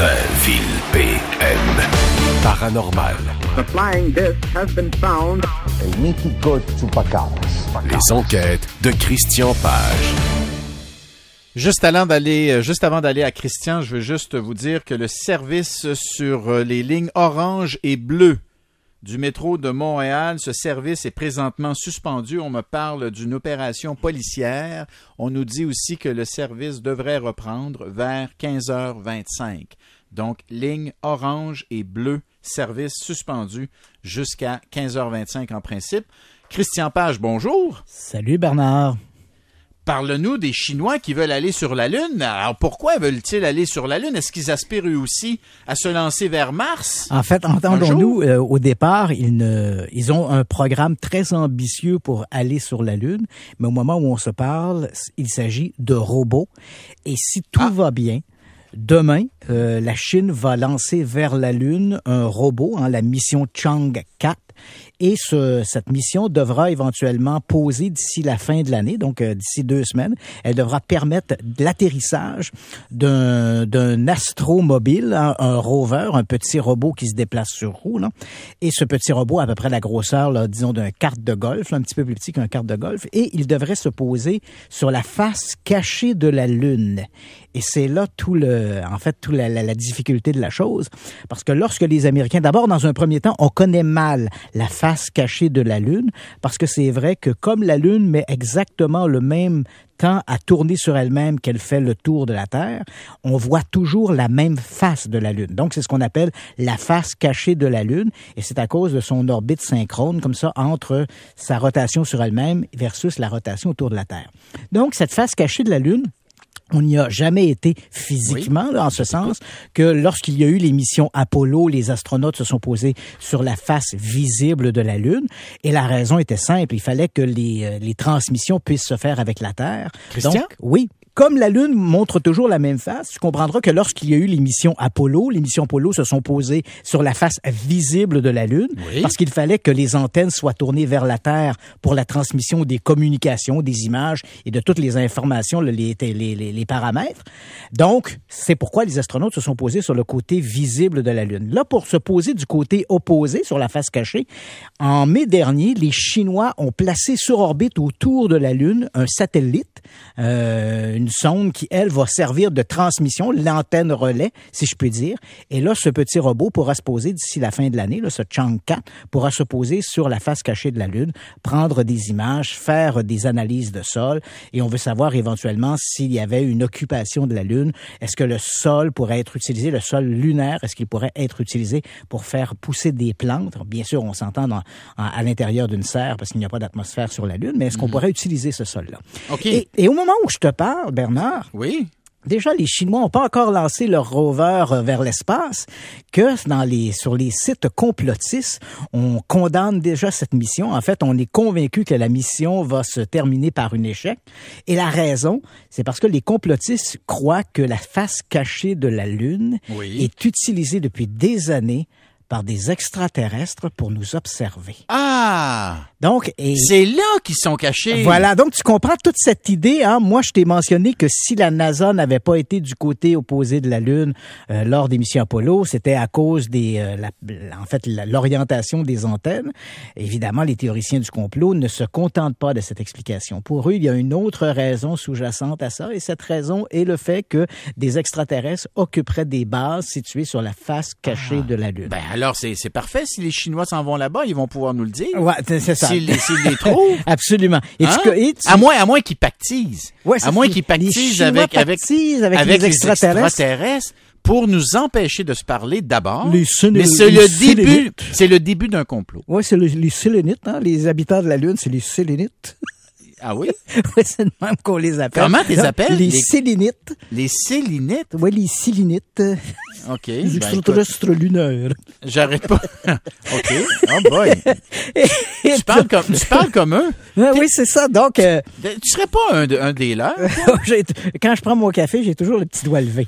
ville PM. Paranormal. The flying disc has been found. Les enquêtes de Christian Page. Juste, d'aller, euh, juste avant d'aller à Christian, je veux juste vous dire que le service sur euh, les lignes orange et bleu du métro de Montréal. Ce service est présentement suspendu. On me parle d'une opération policière. On nous dit aussi que le service devrait reprendre vers 15h25. Donc, ligne orange et bleue, service suspendu jusqu'à 15h25 en principe. Christian Page, bonjour. Salut Bernard. Parle-nous des Chinois qui veulent aller sur la Lune. Alors pourquoi veulent-ils aller sur la Lune? Est-ce qu'ils aspirent aussi à se lancer vers Mars? En fait, entendons-nous, euh, au départ, ils, ont un programme très ambitieux pour aller sur la Lune, mais au moment où on se parle, il s'agit de robots. Et si tout ah. va bien, Demain, euh, la Chine va lancer vers la Lune un robot, la mission Chang 4, et cette mission devra éventuellement poser d'ici la fin de l'année, donc euh, d'ici deux semaines. Elle devra permettre l'atterrissage d'un astromobile, un, hein, un, rover, un petit robot qui se déplace sur roue. Et ce petit robot a à peu près la grosseur, disons, d'un carte de golf, un petit peu plus petit qu'un carte de golf. Et il devrait se poser sur la face cachée de la Lune. Et c'est là tout le, en fait, toute la difficulté de la chose. Parce que lorsque les Américains, d'abord, dans un premier temps, on connaît mal la face cachée de la Lune, parce que c'est vrai que comme la Lune met exactement le même temps à tourner sur elle-même qu'elle fait le tour de la Terre, on voit toujours la même face de la Lune. Donc c'est ce qu'on appelle la face cachée de la Lune, et c'est à cause de son orbite synchrone, comme ça, entre sa rotation sur elle-même versus la rotation autour de la Terre. Donc cette face cachée de la Lune, on n'y a jamais été physiquement, en ce sens que lorsqu'il y a eu les missions Apollo, les astronautes se sont posés sur la face visible de la Lune. Et la raison était simple, il fallait que les, euh, transmissions puissent se faire avec la Terre. Donc, oui comme la Lune montre toujours la même face, tu comprendras que lorsqu'il y a eu l'émission Apollo, les missions Apollo se sont posées sur la face visible de la Lune, parce qu'il fallait que les antennes soient tournées vers la Terre pour la transmission des communications, des images et de toutes les informations, les paramètres. Donc, c'est pourquoi les astronautes se sont posés sur le côté visible de la Lune. Là, pour se poser du côté opposé, sur la face cachée, en mai dernier, les Chinois ont placé sur orbite autour de la Lune un satellite euh, une sonde qui, elle, va servir de transmission, l'antenne relais, si je puis dire. Et là, ce petit robot pourra se poser d'ici la fin de l'année, ce Chang 4, pourra se poser sur la face cachée de la Lune, prendre des images, faire des analyses de sol, et on veut savoir éventuellement s'il y avait une occupation de la Lune. Est-ce que le sol pourrait être utilisé, le sol lunaire, est-ce qu'il pourrait être utilisé pour faire pousser des plantes? Bien sûr, on s'entend à l'intérieur d'une serre parce qu'il n'y a pas d'atmosphère sur la Lune, mais est-ce qu'on mhm. pourrait utiliser ce sol-là? Et au moment où je te parle, Bernard. Oui. Déjà, les Chinois n'ont pas encore lancé leur rover euh, vers l'espace, que dans les, sur les sites complotistes, on condamne déjà cette mission. En fait, on est convaincu que la mission va se terminer par un échec. Et la raison, c'est parce que les complotistes croient que la face cachée de la Lune est utilisée depuis des années par des extraterrestres pour nous observer. Ah! Donc, c'est là qu'ils sont cachés. Voilà. Donc, tu comprends toute cette idée. Hein? Moi, je t'ai mentionné que si la NASA n'avait pas été du côté opposé de la Lune euh, lors des missions Apollo, c'était à cause des, euh, en fait, l'orientation des antennes. Évidemment, les théoriciens du complot ne se contentent pas de cette explication. Pour eux, il y a une autre raison sous-jacente à ça, et cette raison est le fait que des extraterrestres occuperaient des bases situées sur la face cachée ah. de la Lune. Ben alors, c'est parfait. Si les Chinois s'en vont là-bas, ils vont pouvoir nous le dire. Ouais, c'est ça s'il les trouve. Absolument. Hein? À moins, à moins qu'ils pactisent. à moins qu'ils pactisent avec, avec, les, extraterrestres. pour nous empêcher de se parler d'abord. Mais c'est le début, c'est le début d'un complot. Ouais, c'est les Sélénites, hein, les habitants de la Lune, c'est les Sélénites. Ah oui? oui, c'est de même qu'on les appelle. Comment tu les appelles? Les, sélinites. Les sélinites? Oui, les sélinites. OK. Les ben, extraterrestres luneurs. lunaires. J'arrête pas. OK. Oh boy. tu, parles comme, tu parles comme eux. oui, c'est ça. Donc. Euh, ben, tu, ne serais pas un, un des leurs? Quand je prends mon café, j'ai toujours le petit doigt levé.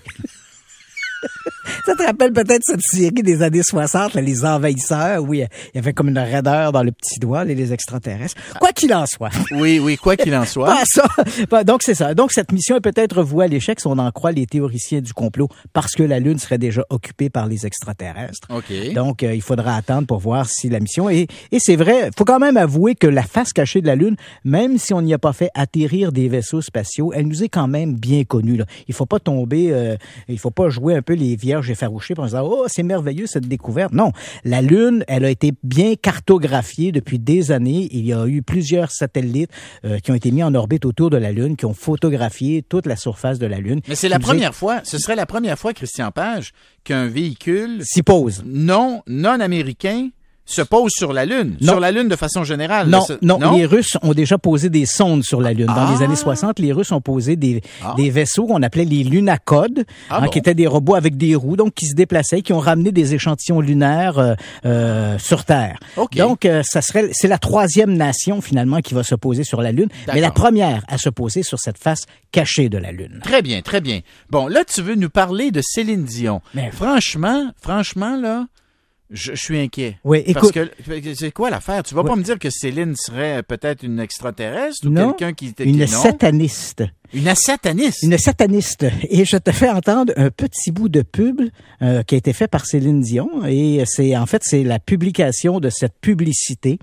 Ça te rappelle peut-être cette série des années 60, Les Envahisseurs, où il y avait comme une raideur dans le petit doigt, les, extraterrestres. Quoi qu'il en soit. Oui, oui, quoi qu'il en soit. Pas Donc, c'est ça. Donc, cette mission est peut-être vouée à l'échec si on en croit les théoriciens du complot, parce que la Lune serait déjà occupée par les extraterrestres. OK. Donc, euh, il faudra attendre pour voir si la mission est... Et c'est vrai, faut quand même avouer que la face cachée de la Lune, même si on n'y a pas fait atterrir des vaisseaux spatiaux, elle nous est quand même bien connue. Là. Il faut pas tomber, Il euh, il faut pas jouer un peu les vieilles j'ai effarouchée pour dire, Oh, c'est merveilleux cette découverte. Non. La Lune, elle a été bien cartographiée depuis des années. Il y a eu plusieurs satellites euh, qui ont été mis en orbite autour de la Lune, qui ont photographié toute la surface de la Lune. Mais c'est la première fois, ce serait la première fois, Christian Page, qu'un véhicule. S'y pose. Non, non américain se pose sur la Lune, sur la Lune de façon générale. Non, non, les Russes ont déjà posé des sondes sur la Lune. Dans les ah. années 60, les Russes ont posé ah. des, vaisseaux qu'on appelait les lunacodes, ah hein, qui étaient des robots avec des roues, donc qui se déplaçaient, qui ont ramené des échantillons lunaires euh, euh, sur Terre. Donc, euh, ça serait, c'est la troisième nation finalement qui va se poser sur la Lune, mais la première à se poser sur cette face cachée de la Lune. Très bien, très bien. Bon, là, tu veux nous parler de Céline Dion. Mais franchement, franchement, là. Je, suis inquiet. Oui, écoute. Parce que c'est quoi l'affaire? Tu vas pas me dire que Céline serait peut-être une extraterrestre ou quelqu'un qui était. Une sataniste. Une sataniste. Une sataniste. Et je te fais entendre un petit bout de pub euh, qui a été fait par Céline Dion. Et c'est en fait c'est la publication de cette publicité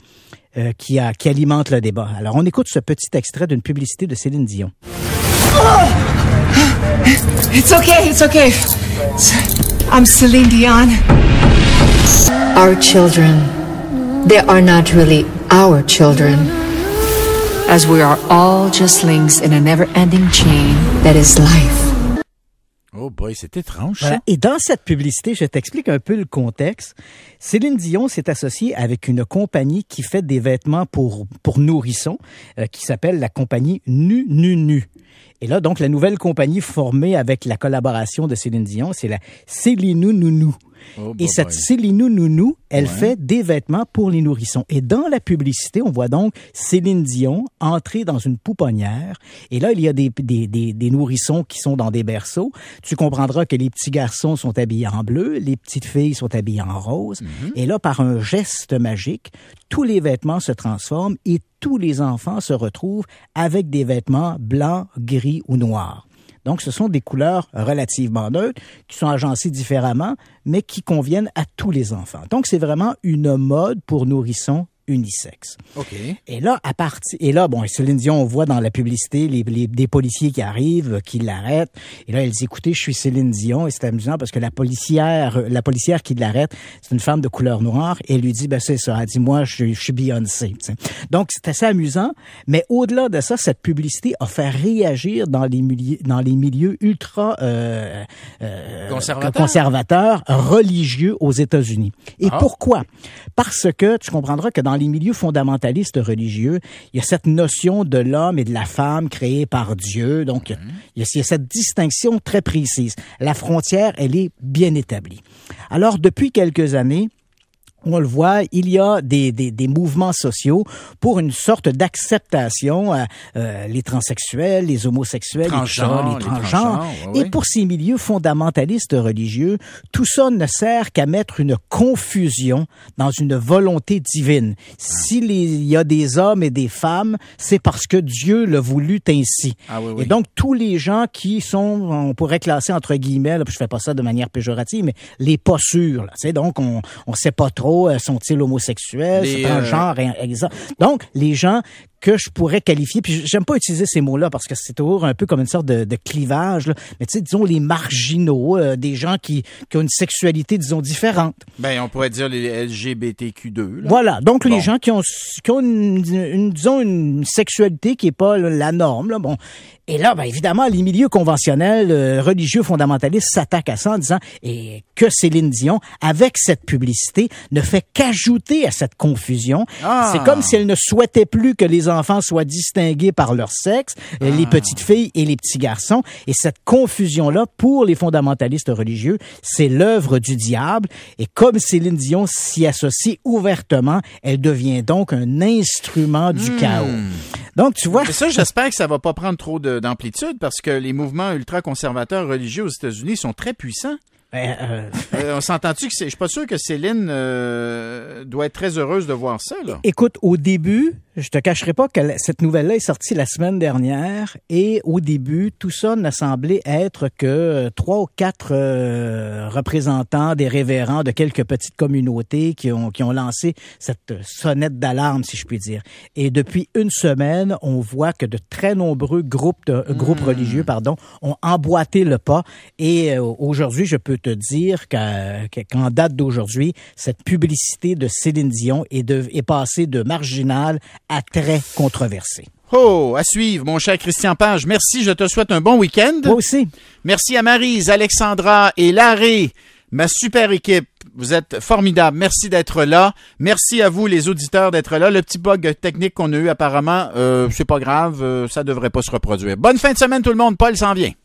euh, qui, a, alimente le débat. Alors on écoute ce petit extrait d'une publicité de Céline Dion. Oh! It's okay, it's okay. I'm Céline Dion. Our children, they are not really our children, as we are all just links in a never-ending chain that is life. Oh boy, c'est étrange. Et dans cette publicité, je t'explique un peu le contexte. Céline Dion s'est associée avec une compagnie qui fait des vêtements pour, pour nourrissons, euh, qui s'appelle la compagnie Nu Nu Nu. Et là, donc, la nouvelle compagnie formée avec la collaboration de Céline Dion, c'est la Céline Nu Nu Nu. Oh, et cette Céline Nounou, elle fait des vêtements pour les nourrissons. Et dans la publicité, on voit donc Céline Dion entrer dans une pouponnière. Et là, il y a des, nourrissons qui sont dans des berceaux. Tu comprendras que les petits garçons sont habillés en bleu, les petites filles sont habillées en rose. Mhm. Et là, par un geste magique, tous les vêtements se transforment et tous les enfants se retrouvent avec des vêtements blancs, gris ou noirs. Donc, ce sont des couleurs relativement neutres qui sont agencées différemment, mais qui conviennent à tous les enfants. Donc, c'est vraiment une mode pour nourrissons unisexe. OK. Et là, à partir, et là, bon, Céline Dion, on voit dans la publicité les, des policiers qui arrivent, euh, qui l'arrêtent. Et là, elle dit, écoutez, je suis Céline Dion. Et c'est amusant parce que la policière, euh, la policière qui l'arrête, c'est une femme de couleur noire. Et elle lui dit, ben, c'est ça. Elle dit, moi, je, suis Beyoncé. Donc, c'est assez amusant. Mais au-delà de ça, cette publicité a fait réagir dans les milieux, dans les milieux ultra, euh, conservateurs. religieux aux États-Unis. Et ah. pourquoi? Parce que tu comprendras que dans les milieux fondamentalistes religieux, il y a cette notion de l'homme et de la femme créée par Dieu. Donc, il y a mhm. cette distinction très précise. La frontière, elle est bien établie. Alors, depuis quelques années, on le voit, il y a des, des, mouvements sociaux pour une sorte d'acceptation à euh, euh, les transsexuels, les homosexuels, les, transgenres. Les transgenres Et pour ces milieux fondamentalistes religieux, tout ça ne sert qu'à mettre une confusion dans une volonté divine. S'il ah. y a des hommes et des femmes, c'est parce que Dieu l'a voulu ainsi. Ah et donc, tous les gens qui sont, on pourrait classer entre guillemets, là, je fais pas ça de manière péjorative, mais les pas sûrs, là, donc on ne sait pas trop euh, sont-ils homosexuels, c'est un genre, exact. Euh, donc les gens que je pourrais qualifier, puis j'aime pas utiliser ces mots-là parce que c'est toujours un peu comme une sorte de, clivage, mais tu sais, disons les marginaux, euh, des gens qui, qui, ont une sexualité, disons, différente. Ben, on pourrait dire les LGBTQ2. Voilà, donc les gens qui ont, qui ont une, disons, une sexualité qui est pas la norme, bon. Et là, ben, évidemment, les milieux conventionnels, euh, religieux, fondamentalistes s'attaquent à ça en disant et que Céline Dion, avec cette publicité, ne fait qu'ajouter à cette confusion. Ah. C'est comme si elle ne souhaitait plus que les enfants soient distingués par leur sexe, euh, les ah. petites filles et les petits garçons. Et cette confusion-là, pour les fondamentalistes religieux, c'est l'œuvre du diable. Et comme Céline Dion s'y associe ouvertement, elle devient donc un instrument du hmm. chaos. Donc, tu vois. Mais ça, j'espère que ça va pas prendre trop d'amplitude parce que les mouvements ultra-conservateurs religieux aux États-Unis sont très puissants. Ben, euh, euh, on s'entend-tu que c'est. Je suis pas sûr que Céline doit être très heureuse de voir ça, Écoute, au début, je te cacherai pas que cette nouvelle-là est sortie la semaine dernière et au début, tout ça n'a semblé être que euh, trois ou quatre euh, représentants des révérends de quelques petites communautés qui ont, qui ont lancé cette sonnette d'alarme, si je puis dire. Et depuis une semaine, on voit que de très nombreux groupes, de, euh, groupes hmm. religieux pardon, ont emboîté le pas et aujourd'hui, je peux te dire qu'en date d'aujourd'hui, cette publicité de Céline Dion est, est passée de marginale à très controversé. Oh, à suivre, mon cher Christian Page. Merci, je te souhaite un bon week-end. Moi aussi. Merci à Marise, Alexandra et Larry, ma super équipe. Vous êtes formidables. Merci d'être là. Merci à vous, les auditeurs, d'être là. Le petit bug technique qu'on a eu, apparemment, euh, c'est pas grave, euh, ça devrait pas se reproduire. Bonne fin de semaine, tout le monde. Paul s'en vient.